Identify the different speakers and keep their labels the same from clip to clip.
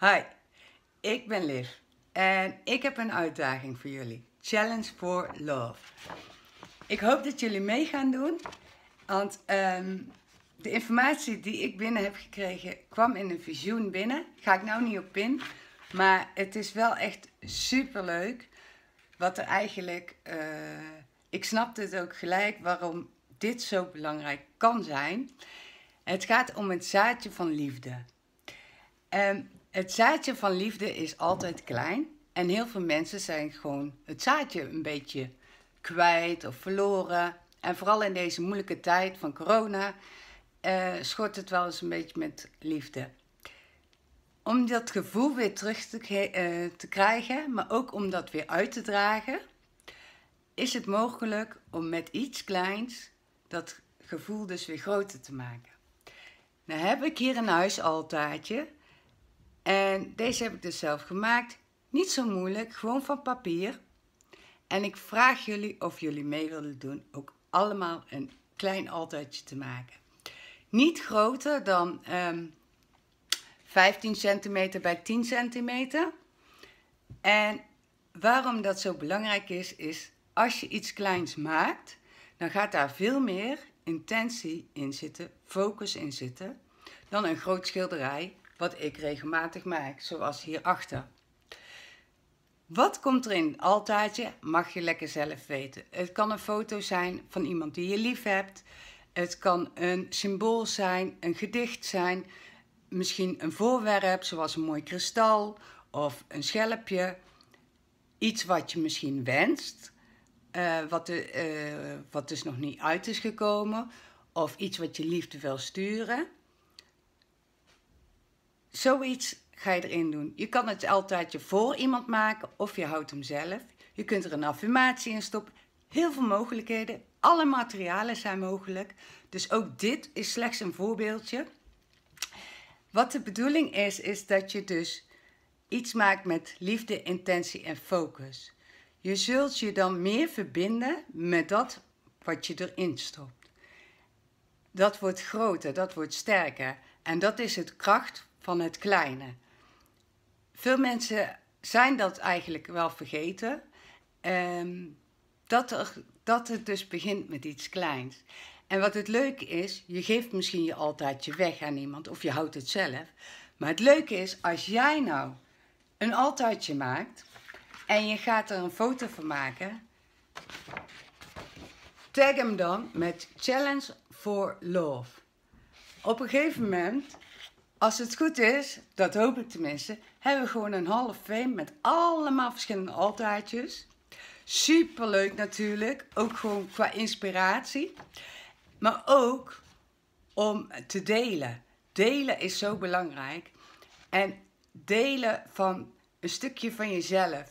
Speaker 1: Hi, ik ben Liv en ik heb een uitdaging voor jullie. Challenge for Love. Ik hoop dat jullie mee gaan doen, want ehm, de informatie die ik binnen heb gekregen kwam in een visioen binnen. Ga ik nou niet op in, maar het is wel echt super leuk wat er eigenlijk... Eh, ik snapte het ook gelijk waarom dit zo belangrijk kan zijn. Het gaat om het zaadje van liefde. Um, het zaadje van liefde is altijd klein. En heel veel mensen zijn gewoon het zaadje een beetje kwijt of verloren. En vooral in deze moeilijke tijd van corona eh, schort het wel eens een beetje met liefde. Om dat gevoel weer terug te, eh, krijgen, maar ook om dat weer uit te dragen, is het mogelijk om met iets kleins dat gevoel dus weer groter te maken. Nou heb ik hier een huisaltaartje en deze heb ik dus zelf gemaakt. Niet zo moeilijk, gewoon van papier. En ik vraag jullie of jullie mee willen doen ook allemaal een klein altaartje te maken. Niet groter dan 15 ehm, centimeter bij 10 centimeter. En waarom dat zo belangrijk is, is als je iets kleins maakt, dan gaat daar veel meer intentie in zitten, focus in zitten, dan een groot schilderij wat ik regelmatig maak, zoals hierachter. Wat komt er in altaartje, mag je lekker zelf weten. Het kan een foto zijn van iemand die je lief hebt. Het kan een symbool zijn, een gedicht zijn. Misschien een voorwerp, zoals een mooi kristal of een schelpje. Iets wat je misschien wenst, eh, wat, de, eh, wat dus nog niet uit is gekomen. Of iets wat je liefde wil sturen. Zoiets ga je erin doen. Je kan het altijd je voor iemand maken of je houdt hem zelf. Je kunt er een affirmatie in stoppen. Heel veel mogelijkheden. Alle materialen zijn mogelijk. Dus ook dit is slechts een voorbeeldje. Wat de bedoeling is, is dat je dus iets maakt met liefde, intentie en focus. Je zult je dan meer verbinden met dat wat je erin stopt. Dat wordt groter, dat wordt sterker. En dat is het kracht van het kleine. Veel mensen zijn dat eigenlijk wel vergeten. Ehm, dat, er, dat het dus begint met iets kleins. En wat het leuke is, je geeft misschien je altijd je weg aan iemand of je houdt het zelf. Maar het leuke is, als jij nou een altaartje maakt en je gaat er een foto van maken, tag hem dan met Challenge for Love. Op een gegeven moment als het goed is, dat hoop ik tenminste, hebben we gewoon een half veem met allemaal verschillende altaartjes. Superleuk natuurlijk, ook gewoon qua inspiratie. Maar ook om te delen. Delen is zo belangrijk. En delen van een stukje van jezelf.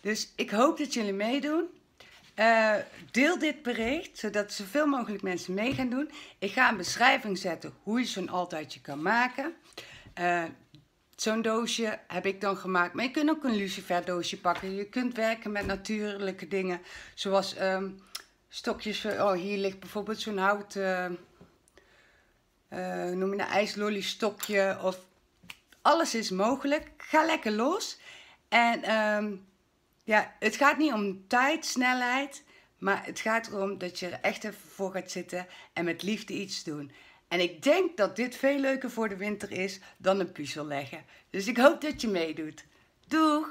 Speaker 1: Dus ik hoop dat jullie meedoen. Eh, deel dit bericht, zodat zoveel mogelijk mensen mee gaan doen. Ik ga een beschrijving zetten hoe je zo'n altaartje kan maken. Eh, zo'n doosje heb ik dan gemaakt. Maar je kunt ook een lucifer doosje pakken. Je kunt werken met natuurlijke dingen. Zoals ehm, stokjes. Oh, hier ligt bijvoorbeeld zo'n houten... Uh, eh, noem je een ijslolly stokje of alles is mogelijk. Ga lekker los. En ehm, ja, het gaat niet om tijd, snelheid, maar het gaat erom dat je er echt even voor gaat zitten en met liefde iets doen. En ik denk dat dit veel leuker voor de winter is dan een puzzel leggen. Dus ik hoop dat je meedoet. Doeg!